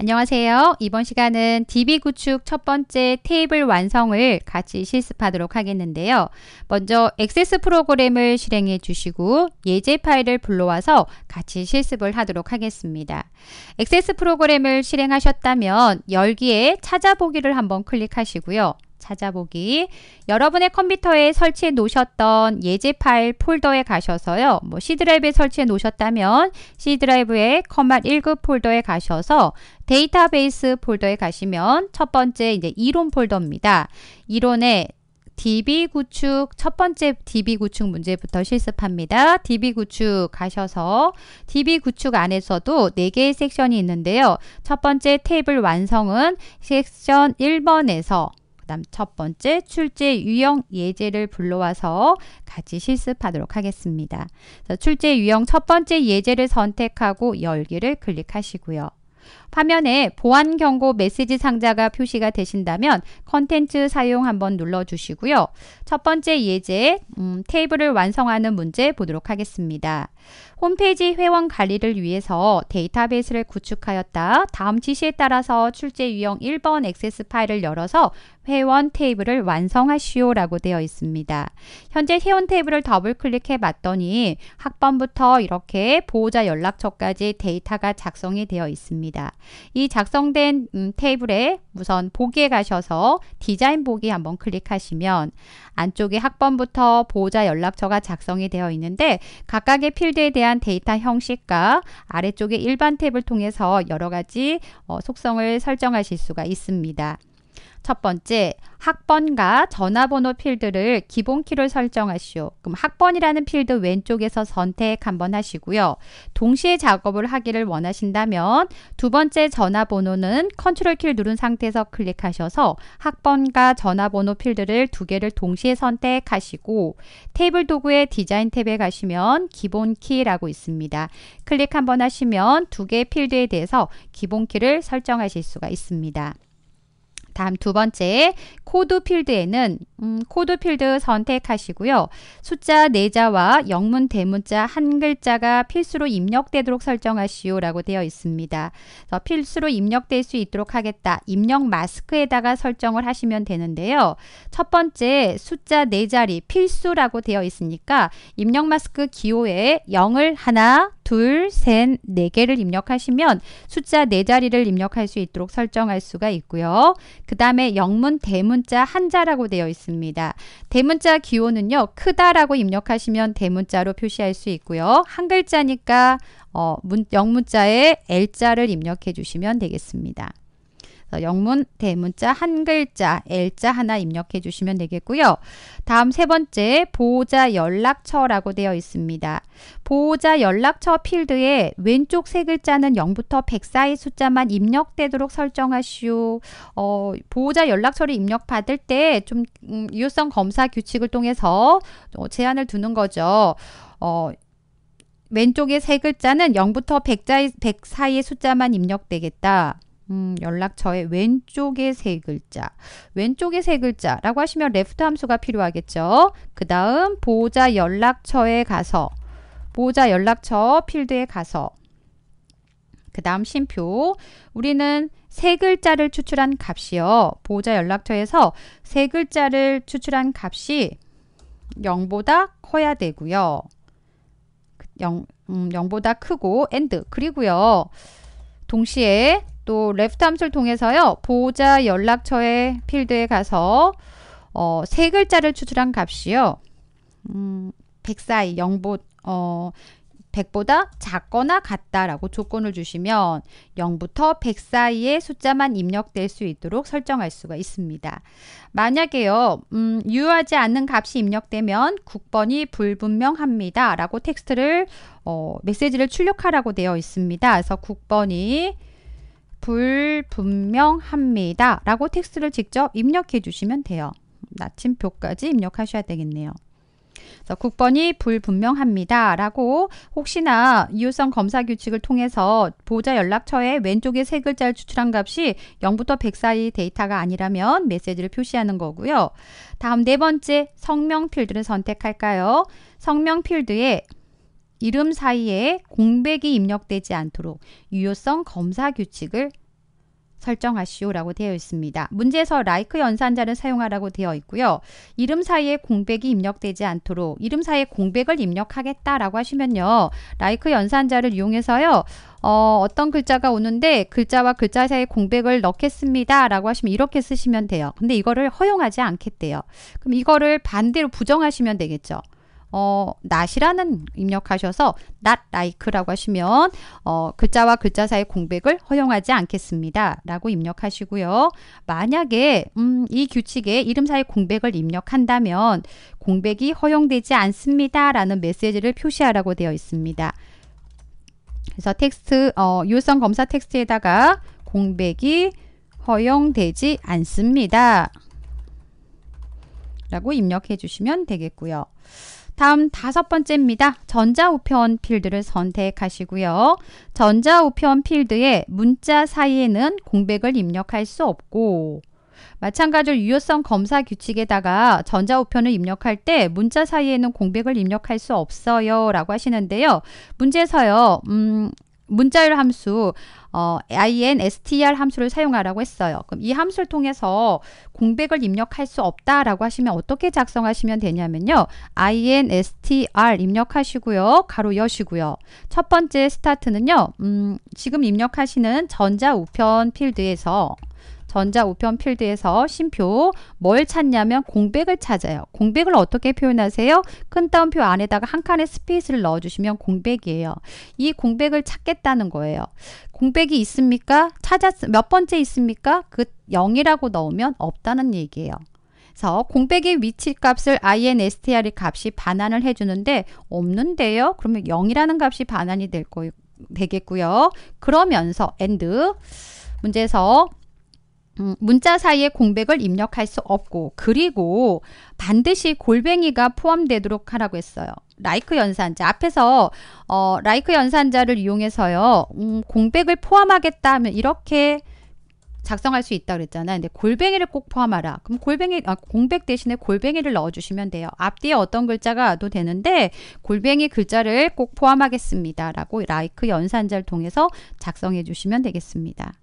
안녕하세요. 이번 시간은 DB 구축 첫 번째 테이블 완성을 같이 실습하도록 하겠는데요. 먼저 액세스 프로그램을 실행해 주시고 예제 파일을 불러와서 같이 실습을 하도록 하겠습니다. 액세스 프로그램을 실행하셨다면 열기에 찾아보기를 한번 클릭하시고요. 찾아보기 여러분의 컴퓨터에 설치해 놓으셨던 예제 파일 폴더에 가셔서요. 뭐 C드라이브에 설치해 놓으셨다면 c 드라이브에컴만 1급 폴더에 가셔서 데이터베이스 폴더에 가시면 첫 번째 이제 이론 폴더입니다. 이론에 DB 구축 첫 번째 DB 구축 문제부터 실습합니다. DB 구축 가셔서 DB 구축 안에서도 4개의 섹션이 있는데요. 첫 번째 테이블 완성은 섹션 1번에서 그다음 첫 번째 출제 유형 예제를 불러와서 같이 실습하도록 하겠습니다. 출제 유형 첫 번째 예제를 선택하고 열기를 클릭하시고요. 화면에 보안 경고 메시지 상자가 표시가 되신다면 컨텐츠 사용 한번 눌러주시고요. 첫 번째 예제 음, 테이블을 완성하는 문제 보도록 하겠습니다. 홈페이지 회원 관리를 위해서 데이터베이스를 구축하였다. 다음 지시에 따라서 출제 유형 1번 액세스 파일을 열어서 회원 테이블을 완성하시오 라고 되어 있습니다. 현재 회원 테이블을 더블 클릭해 봤더니 학번부터 이렇게 보호자 연락처까지 데이터가 작성이 되어 있습니다. 이 작성된 음, 테이블에 우선 보기에 가셔서 디자인 보기 한번 클릭하시면 안쪽에 학번부터 보호자 연락처가 작성이 되어 있는데 각각의 필드에 대한 데이터 형식과 아래쪽에 일반 탭을 통해서 여러 가지 어, 속성을 설정하실 수가 있습니다. 첫 번째, 학번과 전화번호 필드를 기본키로 설정하시오. 그럼 학번이라는 필드 왼쪽에서 선택 한번 하시고요. 동시에 작업을 하기를 원하신다면 두 번째 전화번호는 컨트롤 키를 누른 상태에서 클릭하셔서 학번과 전화번호 필드를 두 개를 동시에 선택하시고 테이블 도구의 디자인 탭에 가시면 기본키라고 있습니다. 클릭 한번 하시면 두 개의 필드에 대해서 기본키를 설정하실 수가 있습니다. 다음 두 번째 코드 필드에는 음, 코드 필드 선택하시고요. 숫자 4자와 영문 대문자 한 글자가 필수로 입력되도록 설정하시오 라고 되어 있습니다. 필수로 입력될 수 있도록 하겠다. 입력 마스크에다가 설정을 하시면 되는데요. 첫 번째 숫자 4자리 필수라고 되어 있으니까 입력 마스크 기호에 0을 하나 둘, 셋, 네 개를 입력하시면 숫자 네 자리를 입력할 수 있도록 설정할 수가 있고요. 그 다음에 영문 대문자 한자라고 되어 있습니다. 대문자 기호는요. 크다라고 입력하시면 대문자로 표시할 수 있고요. 한 글자니까 어, 문, 영문자에 L자를 입력해 주시면 되겠습니다. 어, 영문, 대문자 한 글자, L자 하나 입력해 주시면 되겠고요. 다음 세 번째 보호자 연락처라고 되어 있습니다. 보호자 연락처 필드에 왼쪽 세 글자는 0부터 100사 숫자만 입력되도록 설정하시오. 어, 보호자 연락처를 입력받을 때좀 음, 유효성 검사 규칙을 통해서 어, 제한을 두는 거죠. 어, 왼쪽의 세 글자는 0부터 100, 100 사이의 숫자만 입력되겠다. 음, 연락처의 왼쪽의 세 글자, 왼쪽의 세 글자라고 하시면 레프트 함수가 필요하겠죠. 그 다음 보호자 연락처에 가서, 보호자 연락처 필드에 가서, 그 다음 심표, 우리는 세 글자를 추출한 값이요. 보호자 연락처에서 세 글자를 추출한 값이 0보다 커야 되고요. 0, 음, 보다 크고 and 그리고요. 동시에 또 레프트 함수를 통해서요. 보호자 연락처의 필드에 가서 어, 세 글자를 추출한 값이요. 음, 100사 0보 어, 100보다 작거나 같다라고 조건을 주시면 0부터 100 사이의 숫자만 입력될 수 있도록 설정할 수가 있습니다. 만약에요, 음, 유효하지 않는 값이 입력되면 9번이 불분명합니다. 라고 텍스트를, 어, 메시지를 출력하라고 되어 있습니다. 그래서 9번이 불분명합니다. 라고 텍스트를 직접 입력해 주시면 돼요. 나침표까지 입력하셔야 되겠네요. 그래서 9번이 불분명합니다. 라고 혹시나 이율성 검사 규칙을 통해서 보호 연락처의 왼쪽에 세 글자를 추출한 값이 0부터 100 사이 데이터가 아니라면 메시지를 표시하는 거고요. 다음 네 번째 성명 필드를 선택할까요? 성명 필드에 이름 사이에 공백이 입력되지 않도록 유효성 검사 규칙을 설정하시오라고 되어 있습니다. 문제에서 like 연산자를 사용하라고 되어 있고요. 이름 사이에 공백이 입력되지 않도록 이름 사이에 공백을 입력하겠다라고 하시면요. like 연산자를 이용해서요. 어, 어떤 글자가 오는데 글자와 글자 사이에 공백을 넣겠습니다 라고 하시면 이렇게 쓰시면 돼요. 근데 이거를 허용하지 않겠대요. 그럼 이거를 반대로 부정하시면 되겠죠. 어, not이라는 입력하셔서 not like라고 하시면 어, 글자와 글자 사이 공백을 허용하지 않겠습니다. 라고 입력하시고요. 만약에 음, 이 규칙에 이름 사이 공백을 입력한다면 공백이 허용되지 않습니다. 라는 메시지를 표시하라고 되어 있습니다. 그래서 텍스트 어, 유효성 검사 텍스트에다가 공백이 허용되지 않습니다. 라고 입력해 주시면 되겠고요. 다음 다섯 번째입니다. 전자우편 필드를 선택하시고요. 전자우편 필드에 문자 사이에는 공백을 입력할 수 없고 마찬가지로 유효성 검사 규칙에다가 전자우편을 입력할 때 문자 사이에는 공백을 입력할 수 없어요 라고 하시는데요. 문제에서요. 음, 문자열 함수 어, instr 함수를 사용하라고 했어요. 그럼 이 함수를 통해서 공백을 입력할 수 없다라고 하시면 어떻게 작성하시면 되냐면요. instr 입력하시고요. 가로 여시고요. 첫 번째 스타트는요. 음, 지금 입력하시는 전자 우편 필드에서 전자 우편 필드에서 심표 뭘 찾냐면 공백을 찾아요. 공백을 어떻게 표현하세요? 큰 따옴표 안에다가 한 칸의 스페이스를 넣어주시면 공백이에요. 이 공백을 찾겠다는 거예요. 공백이 있습니까? 찾았, 몇 번째 있습니까? 그 0이라고 넣으면 없다는 얘기예요. 그래서 공백의 위치 값을 INSTR의 값이 반환을 해주는데 없는데요. 그러면 0이라는 값이 반환이 될 거, 되겠고요. 그러면서 and 문제에서 음, 문자 사이에 공백을 입력할 수 없고 그리고 반드시 골뱅이가 포함되도록 하라고 했어요. 라이크 연산자 앞에서 어, 라이크 연산자를 이용해서요 음, 공백을 포함하겠다 하면 이렇게 작성할 수 있다 그랬잖아. 근데 골뱅이를 꼭 포함하라. 그럼 골뱅이 아, 공백 대신에 골뱅이를 넣어주시면 돼요. 앞뒤에 어떤 글자가도 되는데 골뱅이 글자를 꼭 포함하겠습니다.라고 라이크 연산자를 통해서 작성해 주시면 되겠습니다.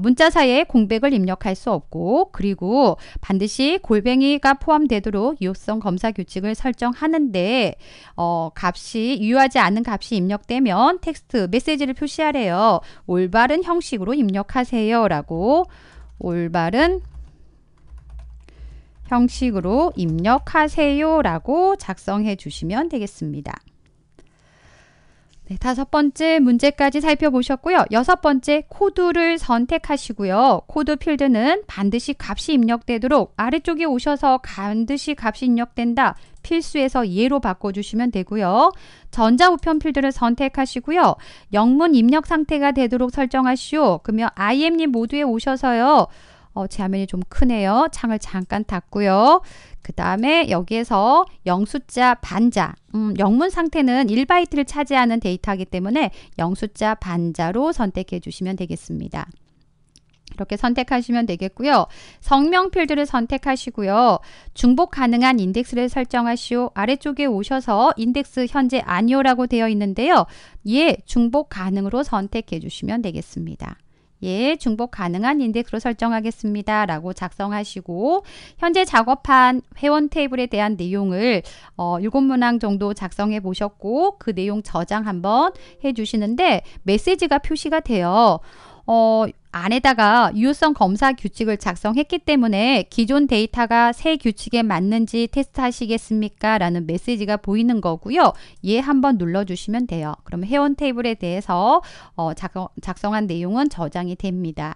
문자 사이에 공백을 입력할 수 없고 그리고 반드시 골뱅이가 포함되도록 유효성 검사 규칙을 설정하는데 어, 값이 유효하지 않은 값이 입력되면 텍스트 메시지를 표시하래요. 올바른 형식으로 입력하세요. 라고 올바른 형식으로 입력하세요. 라고 작성해 주시면 되겠습니다. 네, 다섯 번째 문제까지 살펴보셨고요. 여섯 번째 코드를 선택하시고요. 코드 필드는 반드시 값이 입력되도록 아래쪽에 오셔서 반드시 값이 입력된다. 필수에서 예로 바꿔주시면 되고요. 전자우편 필드를 선택하시고요. 영문 입력 상태가 되도록 설정하시오. 그러면 IM님 모두에 오셔서요. 어, 제 화면이 좀 크네요. 창을 잠깐 닫고요. 그 다음에 여기에서 영숫자 반자 음, 영문 상태는 1바이트를 차지하는 데이터이기 때문에 영숫자 반자로 선택해 주시면 되겠습니다. 이렇게 선택하시면 되겠고요. 성명 필드를 선택하시고요. 중복 가능한 인덱스를 설정하시오. 아래쪽에 오셔서 인덱스 현재 아니오라고 되어 있는데요. 예, 중복 가능으로 선택해 주시면 되겠습니다. 예, 중복 가능한 인덱스로 설정하겠습니다. 라고 작성하시고 현재 작업한 회원 테이블에 대한 내용을 어, 7문항 정도 작성해 보셨고 그 내용 저장 한번 해주시는데 메시지가 표시가 돼요. 어, 안에다가 유효성 검사 규칙을 작성했기 때문에 기존 데이터가 새 규칙에 맞는지 테스트하시겠습니까? 라는 메시지가 보이는 거고요. 예 한번 눌러주시면 돼요. 그럼 회원 테이블에 대해서 어, 작성한 내용은 저장이 됩니다.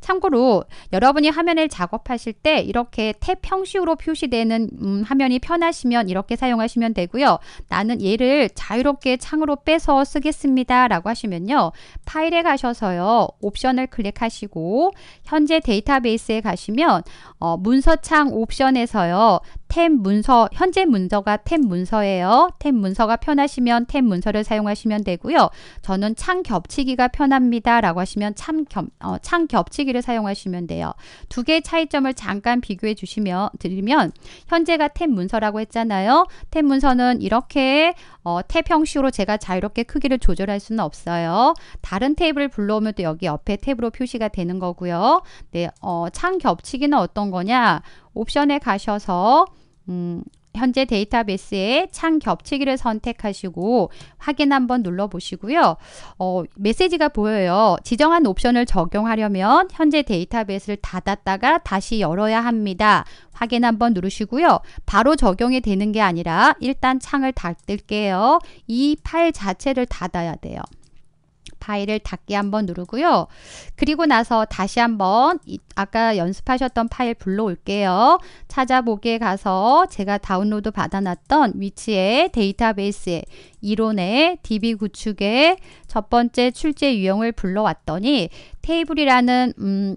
참고로 여러분이 화면을 작업하실 때 이렇게 탭 형식으로 표시되는 음, 화면이 편하시면 이렇게 사용하시면 되고요. 나는 얘를 자유롭게 창으로 빼서 쓰겠습니다. 라고 하시면요. 파일에 가셔서요. 옵션을 클릭하시고 현재 데이터베이스에 가시면 어, 문서창 옵션에서요. 탭 문서, 현재 문서가 탭 문서예요. 탭 문서가 편하시면 탭 문서를 사용하시면 되고요. 저는 창 겹치기가 편합니다. 라고 하시면 창, 겹, 어, 창 겹치기를 사용하시면 돼요. 두 개의 차이점을 잠깐 비교해 주시면 드리면 현재가 탭 문서라고 했잖아요. 탭 문서는 이렇게 어, 탭 형식으로 제가 자유롭게 크기를 조절할 수는 없어요. 다른 탭을 불러오면 또 여기 옆에 탭으로 표시가 되는 거고요. 네, 어, 창 겹치기는 어떤 거냐? 옵션에 가셔서 음, 현재 데이터베이스의 창 겹치기를 선택하시고 확인 한번 눌러보시고요. 어, 메시지가 보여요. 지정한 옵션을 적용하려면 현재 데이터베이스를 닫았다가 다시 열어야 합니다. 확인 한번 누르시고요. 바로 적용이 되는 게 아니라 일단 창을 닫을게요. 이 파일 자체를 닫아야 돼요. 파일을 닫기 한번 누르고요. 그리고 나서 다시 한번 아까 연습하셨던 파일 불러올게요. 찾아보기에 가서 제가 다운로드 받아놨던 위치에 데이터베이스에 이론의 DB 구축의 첫 번째 출제 유형을 불러왔더니 테이블이라는 음,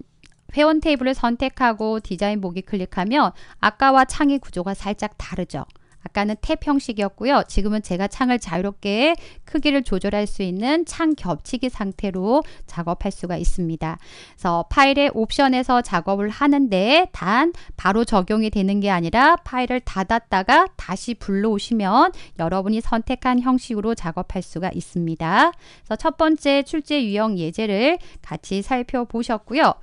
회원 테이블을 선택하고 디자인 보기 클릭하면 아까와 창의 구조가 살짝 다르죠. 아까는 탭 형식이었고요. 지금은 제가 창을 자유롭게 크기를 조절할 수 있는 창 겹치기 상태로 작업할 수가 있습니다. 그래서 파일의 옵션에서 작업을 하는데 단 바로 적용이 되는 게 아니라 파일을 닫았다가 다시 불러오시면 여러분이 선택한 형식으로 작업할 수가 있습니다. 그래서 첫 번째 출제 유형 예제를 같이 살펴보셨고요.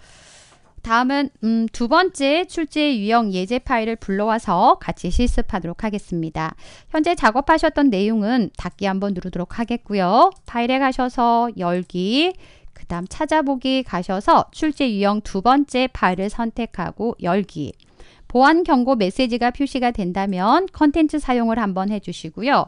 다음은 음, 두 번째 출제 유형 예제 파일을 불러와서 같이 실습하도록 하겠습니다. 현재 작업하셨던 내용은 닫기 한번 누르도록 하겠고요. 파일에 가셔서 열기, 그 다음 찾아보기 가셔서 출제 유형 두 번째 파일을 선택하고 열기, 보안 경고 메시지가 표시가 된다면 컨텐츠 사용을 한번 해주시고요.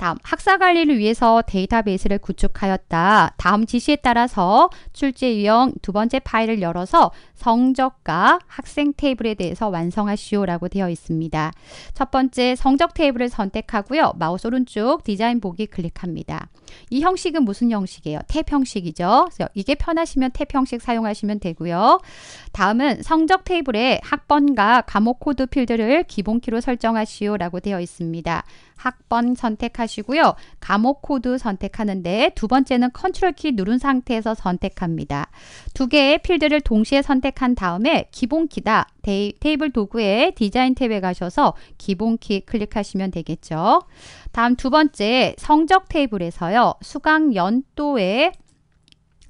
다음 학사 관리를 위해서 데이터베이스를 구축하였다. 다음 지시에 따라서 출제 유형 두 번째 파일을 열어서 성적과 학생 테이블에 대해서 완성하시오라고 되어 있습니다. 첫 번째 성적 테이블을 선택하고요. 마우스 오른쪽 디자인 보기 클릭합니다. 이 형식은 무슨 형식이에요? 탭 형식이죠. 이게 편하시면 탭 형식 사용하시면 되고요. 다음은 성적 테이블에 학번과 과목 코드 필드를 기본키로 설정하시오라고 되어 있습니다. 학번 선택하시고요. 감옥 코드 선택하는데 두 번째는 컨트롤 키 누른 상태에서 선택합니다. 두 개의 필드를 동시에 선택한 다음에 기본 키다 데이, 테이블 도구의 디자인 탭에 가셔서 기본 키 클릭하시면 되겠죠. 다음 두 번째 성적 테이블에서요. 수강 연도에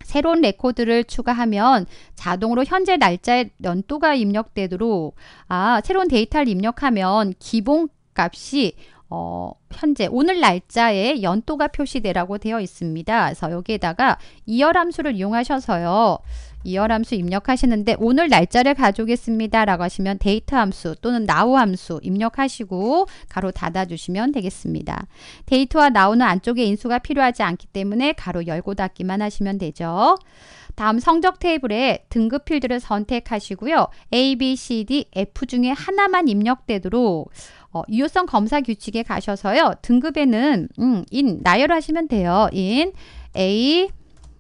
새로운 레코드를 추가하면 자동으로 현재 날짜의 연도가 입력되도록 아 새로운 데이터를 입력하면 기본 값이 어, 현재 오늘 날짜에 연도가 표시되라고 되어 있습니다. 그래서 여기에다가 이열함수를 이용하셔서요. 이열함수 입력하시는데 오늘 날짜를 가져오겠습니다. 라고 하시면 데이터 함수 또는 나우 함수 입력하시고 가로 닫아주시면 되겠습니다. 데이터와 나우는 안쪽에 인수가 필요하지 않기 때문에 가로 열고 닫기만 하시면 되죠. 다음 성적 테이블에 등급 필드를 선택하시고요. A, B, C, D, F 중에 하나만 입력되도록 어, 유효성 검사 규칙에 가셔서요. 등급에는 음, 인 나열하시면 돼요. 인 A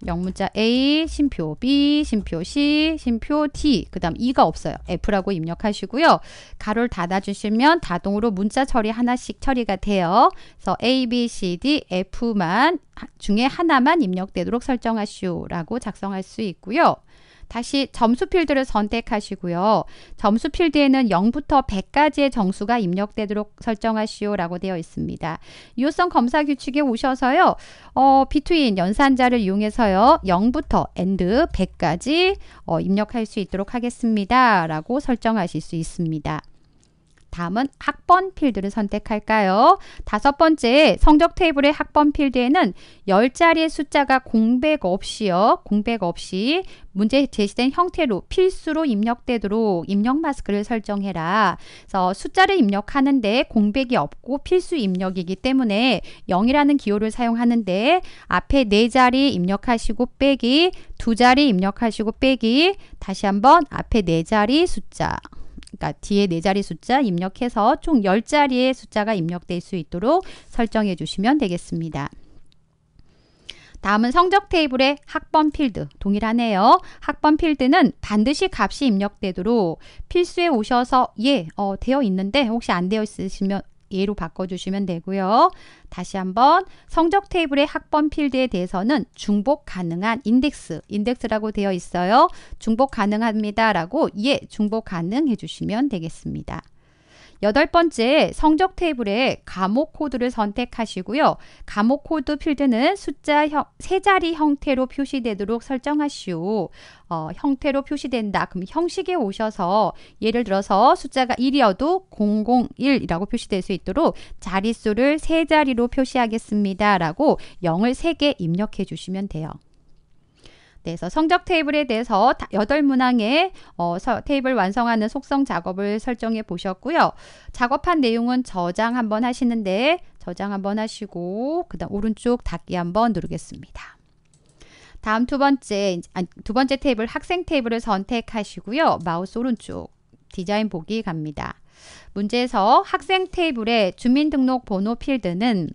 영문자 A, 심표 B, 심표 C, 심표 D, 그 다음 E가 없어요. F라고 입력하시고요. 가로를 닫아주시면 자동으로 문자 처리 하나씩 처리가 돼요. 그래서 A, B, C, D, F만 중에 하나만 입력되도록 설정하시오라고 작성할 수 있고요. 다시 점수 필드를 선택하시고요. 점수 필드에는 0부터 100까지의 점수가 입력되도록 설정하시오라고 되어 있습니다. 유효성 검사 규칙에 오셔서요. 어, 비트윈 연산자를 이용해서요. 0부터 엔드 100까지 어, 입력할 수 있도록 하겠습니다. 라고 설정하실 수 있습니다. 다음은 학번 필드를 선택할까요? 다섯 번째 성적 테이블의 학번 필드에는 열자리의 숫자가 공백 없이요. 공백 없이 문제 제시된 형태로 필수로 입력되도록 입력 마스크를 설정해라. 그래서 숫자를 입력하는데 공백이 없고 필수 입력이기 때문에 0이라는 기호를 사용하는데 앞에 네 자리 입력하시고 빼기, 두 자리 입력하시고 빼기, 다시 한번 앞에 네 자리 숫자 그러니까 뒤에 네 자리 숫자 입력해서 총1 0자리의 숫자가 입력될 수 있도록 설정해 주시면 되겠습니다. 다음은 성적 테이블의 학번 필드 동일하네요. 학번 필드는 반드시 값이 입력되도록 필수에 오셔서 예, 어, 되어 있는데 혹시 안 되어 있으시면 예로 바꿔주시면 되고요. 다시 한번 성적 테이블의 학번 필드에 대해서는 중복 가능한 인덱스, 인덱스라고 되어 있어요. 중복 가능합니다라고 예, 중복 가능해 주시면 되겠습니다. 여덟 번째 성적 테이블에 감목 코드를 선택하시고요. 감목 코드 필드는 숫자 세 자리 형태로 표시되도록 설정하시오. 어, 형태로 표시된다. 그럼 형식에 오셔서 예를 들어서 숫자가 1이어도 001이라고 표시될 수 있도록 자릿수를 세 자리로 표시하겠습니다. 라고 0을 3개 입력해 주시면 돼요. 그래서 성적 테이블에 대해서 8 문항의 어, 테이블 완성하는 속성 작업을 설정해 보셨고요. 작업한 내용은 저장 한번 하시는데 저장 한번 하시고 그 다음 오른쪽 닫기 한번 누르겠습니다. 다음 두 번째, 아니, 두 번째 테이블 학생 테이블을 선택하시고요. 마우스 오른쪽 디자인 보기 갑니다. 문제에서 학생 테이블의 주민등록번호 필드는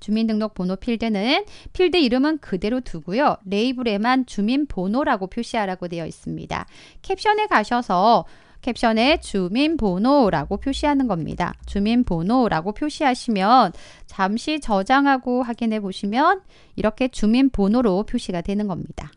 주민등록번호 필드는 필드 이름은 그대로 두고요. 레이블에만 주민번호라고 표시하라고 되어 있습니다. 캡션에 가셔서 캡션에 주민번호라고 표시하는 겁니다. 주민번호라고 표시하시면 잠시 저장하고 확인해 보시면 이렇게 주민번호로 표시가 되는 겁니다.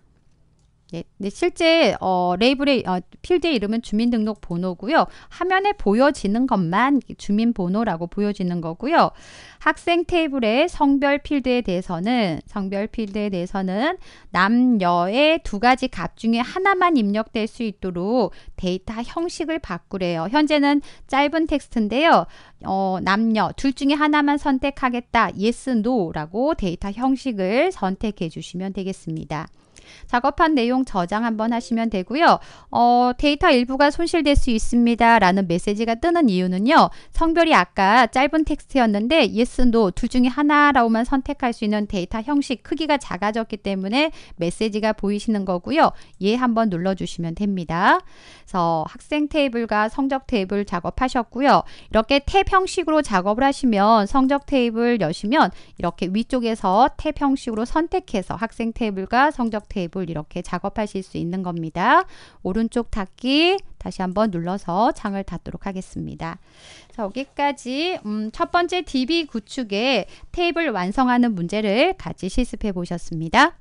네, 네, 실제 어, 레이블의 어, 필드의 이름은 주민등록번호고요. 화면에 보여지는 것만 주민번호라고 보여지는 거고요. 학생 테이블의 성별 필드에 대해서는 성별 필드에 대해서는 남녀의 두 가지 값 중에 하나만 입력될 수 있도록 데이터 형식을 바꾸래요. 현재는 짧은 텍스트인데요. 어, 남녀 둘 중에 하나만 선택하겠다. yes, no라고 데이터 형식을 선택해 주시면 되겠습니다. 작업한 내용 저장 한번 하시면 되고요. 어, 데이터 일부가 손실될 수 있습니다. 라는 메시지가 뜨는 이유는요. 성별이 아까 짧은 텍스트였는데 yes, no 둘 중에 하나라고만 선택할 수 있는 데이터 형식 크기가 작아졌기 때문에 메시지가 보이시는 거고요. 예 한번 눌러주시면 됩니다. 그래서 학생 테이블과 성적 테이블 작업하셨고요. 이렇게 탭 형식으로 작업을 하시면 성적 테이블 여시면 이렇게 위쪽에서 탭 형식으로 선택해서 학생 테이블과 성적 테이블 테이블 이렇게 작업하실 수 있는 겁니다. 오른쪽 닫기 다시 한번 눌러서 창을 닫도록 하겠습니다. 자, 여기까지 음, 첫 번째 DB 구축의 테이블 완성하는 문제를 같이 실습해 보셨습니다.